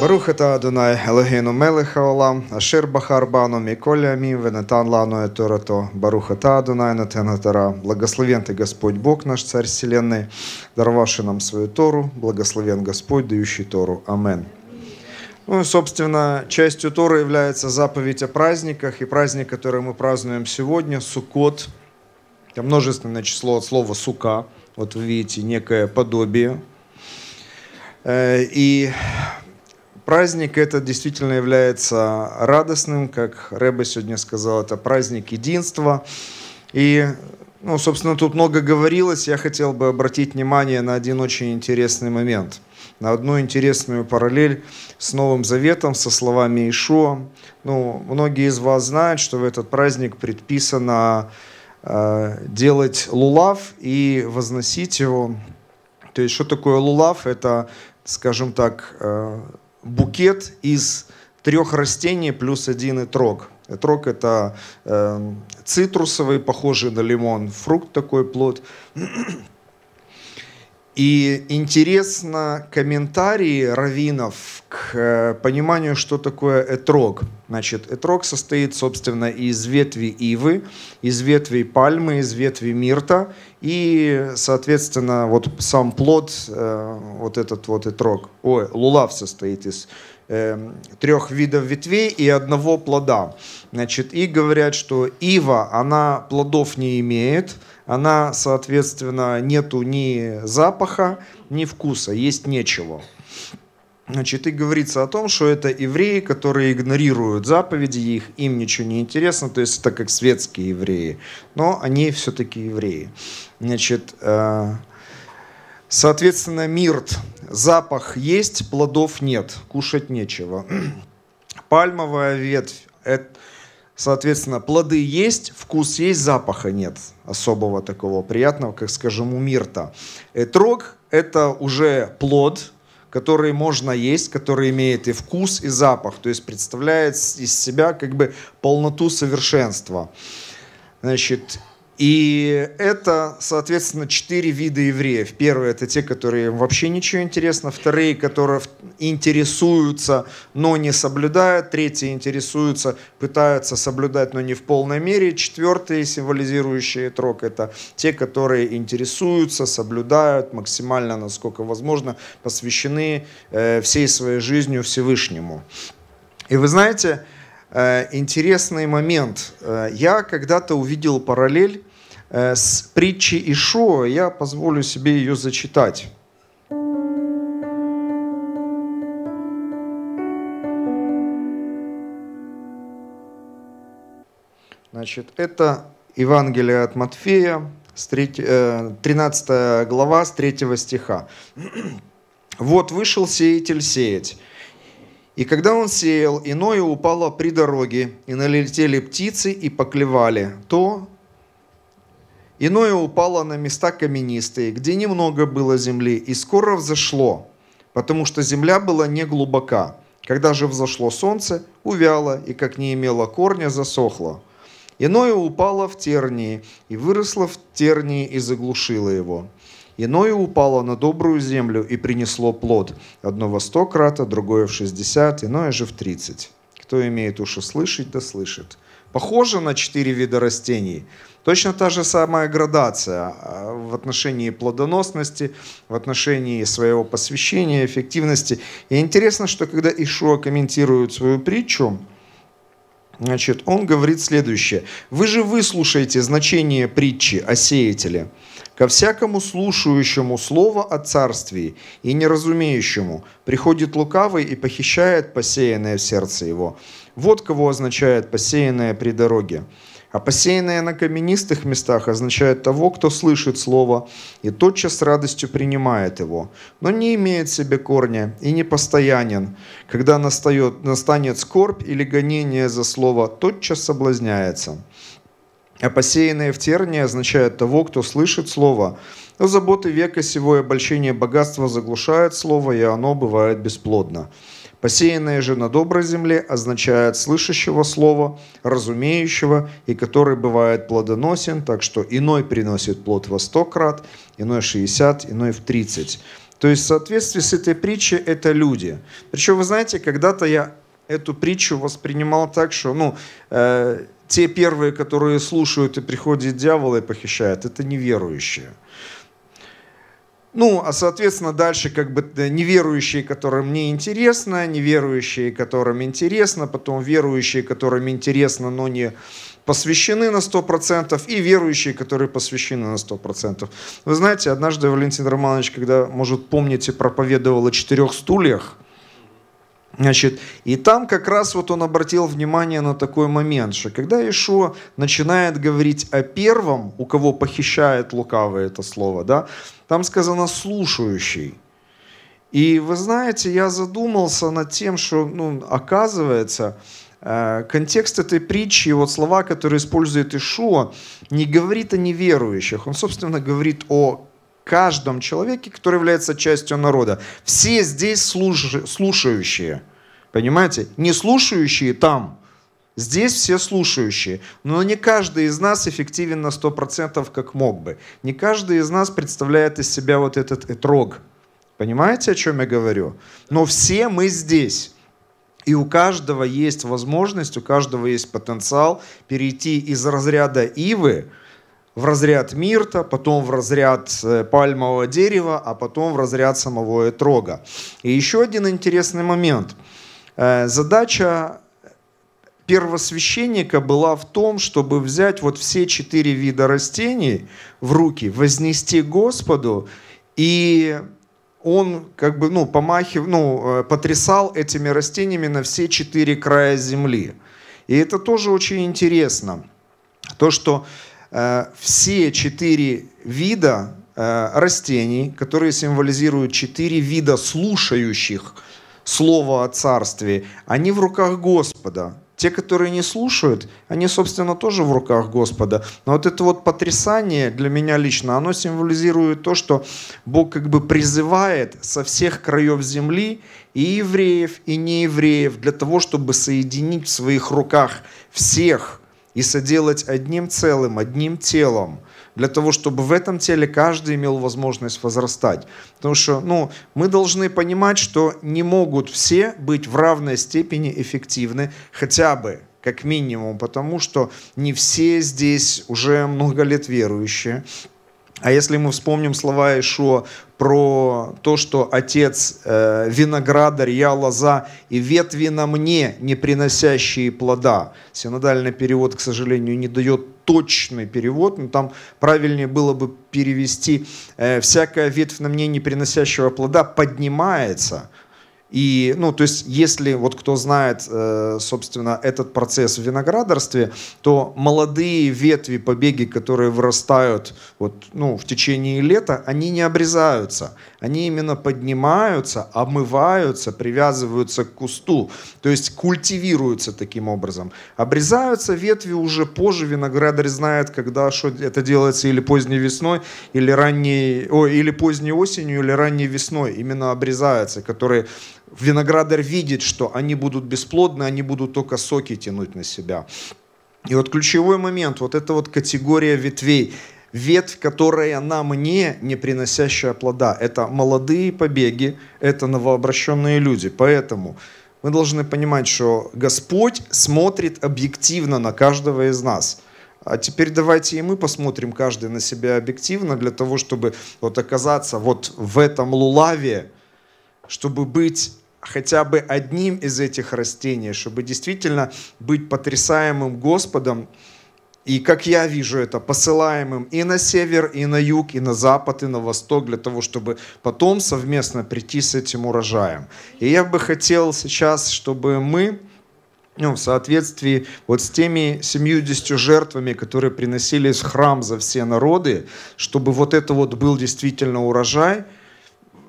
Барухата Адонай, Елегіну Мелеха Олам, Ашир Бахарбану, Миколя Амим, Венетан Лану Эторото, Барухата Адонай, Натенатара. Благословен Ты, Господь Бог наш, Царь Вселенной, даровавший нам свою Тору. Благословен Господь, дающий Тору. Амен. Ну и, собственно, частью Торы является заповедь о праздниках. И праздник, который мы празднуем сегодня, Суккот. Это множественное число от слова «сука». Вот вы видите некое подобие. Э, и праздник это действительно является радостным, как Рэба сегодня сказал, это праздник единства. И, ну, собственно, тут много говорилось, я хотел бы обратить внимание на один очень интересный момент, на одну интересную параллель с Новым Заветом, со словами Ишуа. Ну, многие из вас знают, что в этот праздник предписано э, делать лулав и возносить его. То есть, что такое лулав? Это, скажем так, э, букет из трех растений плюс один итрог. Итрог – это э, цитрусовый, похожий на лимон, фрукт такой, плод. И интересно комментарии раввинов к э, пониманию, что такое этрог. Значит, этрог состоит, собственно, из ветви ивы, из ветви пальмы, из ветви мирта и, соответственно, вот сам плод, э, вот этот вот этрог, ой, лулав состоит из э, трех видов ветвей и одного плода. Значит, и говорят, что ива, она плодов не имеет, она, соответственно, нету ни запаха, ни вкуса, есть нечего. Значит, и говорится о том, что это евреи, которые игнорируют заповеди, их, им ничего не интересно, то есть это как светские евреи, но они все-таки евреи. Значит, э, соответственно, мирт, запах есть, плодов нет, кушать нечего. Пальмовая ветвь, это Соответственно, плоды есть, вкус есть, запаха нет особого такого приятного, как, скажем, у мирта. Этрог – это уже плод, который можно есть, который имеет и вкус, и запах, то есть представляет из себя как бы полноту совершенства. Значит, и это, соответственно, четыре вида евреев. Первые – это те, которые вообще ничего интересно. Вторые, которые интересуются, но не соблюдают. Третьи интересуются, пытаются соблюдать, но не в полной мере. Четвертые, символизирующие трог, это те, которые интересуются, соблюдают максимально, насколько возможно, посвящены э, всей своей жизнью Всевышнему. И вы знаете, э, интересный момент. Э, я когда-то увидел параллель Э, с притчи Ишуа, я позволю себе ее зачитать. Значит, это Евангелие от Матфея, 13 э, глава, с 3 стиха. «Вот вышел сеятель сеять, и когда он сеял, иное упало при дороге, и налетели птицы и поклевали то, Иное упало на места каменистые, где немного было земли, и скоро взошло, потому что земля была не глубока. Когда же взошло солнце, увяло и, как не имело корня, засохло. Иное упало в тернии, и выросло в тернии и заглушило его. Иное упало на добрую землю и принесло плод, одно одного сто крат, а другое в шестьдесят, иное же в тридцать. Кто имеет уши слышать, да слышит. Похоже на четыре вида растений. Точно та же самая градация а, в отношении плодоносности, в отношении своего посвящения, эффективности. И интересно, что когда Ишуа комментирует свою притчу, Значит, он говорит следующее. «Вы же выслушаете значение притчи о сеятеле. Ко всякому слушающему слово о царствии и неразумеющему приходит лукавый и похищает посеянное в сердце его. Вот кого означает посеянное при дороге. А посеянное на каменистых местах означает того, кто слышит слово и тотчас с радостью принимает его, но не имеет в себе корня и не постоянен. Когда настает, настанет скорбь или гонение за слово, тотчас соблазняется. А посеянное в тернии означает того, кто слышит слово, но заботы века сего и обольщение богатства заглушают слово, и оно бывает бесплодно. Посеянное же на доброй земле означает слышащего слова, разумеющего, и который бывает плодоносен, так что иной приносит плод во сто крат, иной в 60, иной в 30. То есть в соответствии с этой притчей это люди. Причем, вы знаете, когда-то я эту притчу воспринимал так, что ну, э, те первые, которые слушают и приходит дьявол и похищает, это неверующие. Ну, а соответственно дальше как бы э, неверующие, которым не интересно, неверующие, которым интересно, потом верующие, которым интересно, но не посвящены на 100%, и верующие, которые посвящены на 100%. Вы знаете, однажды Валентин Романович, когда, может, помните, проповедовал о четырех стульях – Значит, и там как раз вот он обратил внимание на такой момент, что когда Ишуа начинает говорить о первом, у кого похищает лукавое это слово, да, там сказано «слушающий». И вы знаете, я задумался над тем, что, ну, оказывается, э, контекст этой притчи, вот слова, которые использует Ишуа, не говорит о неверующих. Он, собственно, говорит о каждом человеке, который является частью народа. Все здесь слушающие. Понимаете? Не слушающие там, Здесь все слушающие, но не каждый из нас эффективен на 100%, как мог бы. Не каждый из нас представляет из себя вот этот этрог. Понимаете, о чем я говорю? Но все мы здесь. И у каждого есть возможность, у каждого есть потенциал перейти из разряда ивы в разряд мирта, потом в разряд э, пальмового дерева, а потом в разряд самого этрога. И еще один интересный момент – Э, задача первосвященника была в том, чтобы взять вот все четыре вида растений в руки, вознести Господу, и он как бы, ну, помахив, ну, э, потрясал этими растениями на все четыре края земли. И это тоже очень интересно. То, что э, все четыре вида э, растений, которые символизируют четыре вида слушающих – слово о царстве, они в руках Господа. Те, которые не слушают, они, собственно, тоже в руках Господа. Но вот это вот потрясание для меня лично, оно символизирует то, что Бог как бы призывает со всех краев земли и евреев, и неевреев для того, чтобы соединить в своих руках всех и соделать одним целым, одним телом – для того, чтобы в этом теле каждый имел возможность возрастать. Потому что ну, мы должны понимать, что не могут все быть в равной степени эффективны хотя бы как минимум, потому что не все здесь уже много лет верующие, а если мы вспомним слова Ишуа про то, что отец э, виноградарь, я лоза, и ветви на мне, не приносящие плода. Синодальный перевод, к сожалению, не дает точный перевод, но там правильнее было бы перевести э, «всякая ветвь на мне, не приносящего плода, поднимается». И, ну, то есть, если вот кто знает, э, собственно, этот процесс в виноградарстве, то молодые ветви, побеги, которые вырастают вот, ну, в течение лета, они не обрезаются они именно поднимаются, обмываются, привязываются к кусту, то есть культивируются таким образом. Обрезаются ветви уже позже, виноградарь знает, когда что это делается или поздней весной, или, ранней, о, или поздней осенью, или ранней весной. Именно обрезаются, которые виноградарь видит, что они будут бесплодны, они будут только соки тянуть на себя. И вот ключевой момент, вот эта вот категория ветвей – ветвь, которая на мне, не приносящая плода. Это молодые побеги, это новообращенные люди. Поэтому мы должны понимать, что Господь смотрит объективно на каждого из нас. А теперь давайте и мы посмотрим каждый на себя объективно для того, чтобы вот оказаться вот в этом лулаве, чтобы быть хотя бы одним из этих растений, чтобы действительно быть потрясаемым Господом, и как я вижу это, посылаемым и на север, и на юг, и на запад, и на восток, для того, чтобы потом совместно прийти с этим урожаем. И я бы хотел сейчас, чтобы мы ну, в соответствии вот с теми 70 жертвами, которые приносились в храм за все народы, чтобы вот это вот был действительно урожай,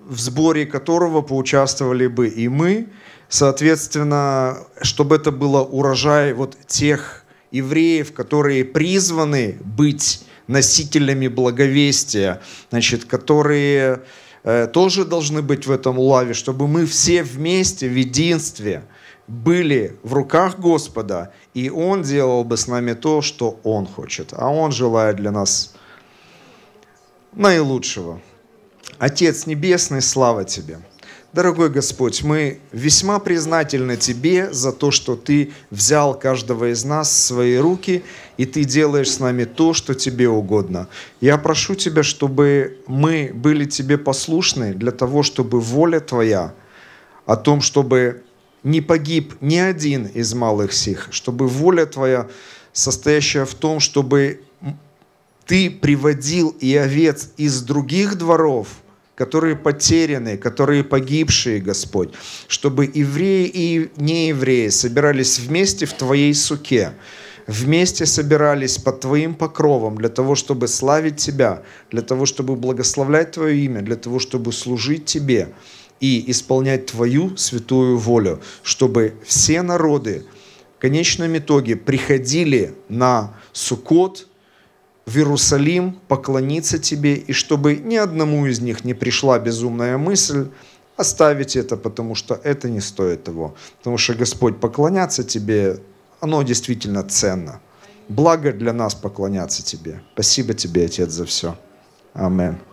в сборе которого поучаствовали бы и мы, соответственно, чтобы это было урожай вот тех евреев, которые призваны быть носителями благовестия, значит, которые э, тоже должны быть в этом лаве, чтобы мы все вместе в единстве были в руках Господа, и Он делал бы с нами то, что Он хочет, а Он желает для нас наилучшего. Отец Небесный, слава Тебе! Дорогой Господь, мы весьма признательны Тебе за то, что Ты взял каждого из нас в свои руки, и Ты делаешь с нами то, что Тебе угодно. Я прошу Тебя, чтобы мы были Тебе послушны для того, чтобы воля Твоя о том, чтобы не погиб ни один из малых сих, чтобы воля Твоя, состоящая в том, чтобы Ты приводил и овец из других дворов – которые потеряны, которые погибшие, Господь, чтобы евреи и неевреи собирались вместе в Твоей суке, вместе собирались под Твоим покровом для того, чтобы славить Тебя, для того, чтобы благословлять Твое имя, для того, чтобы служить Тебе и исполнять Твою святую волю, чтобы все народы в конечном итоге приходили на Суккот – в Иерусалим поклониться тебе, и чтобы ни одному из них не пришла безумная мысль оставить это, потому что это не стоит того. Потому что, Господь, поклоняться тебе, оно действительно ценно. Благо для нас поклоняться тебе. Спасибо тебе, Отец, за все. Аминь.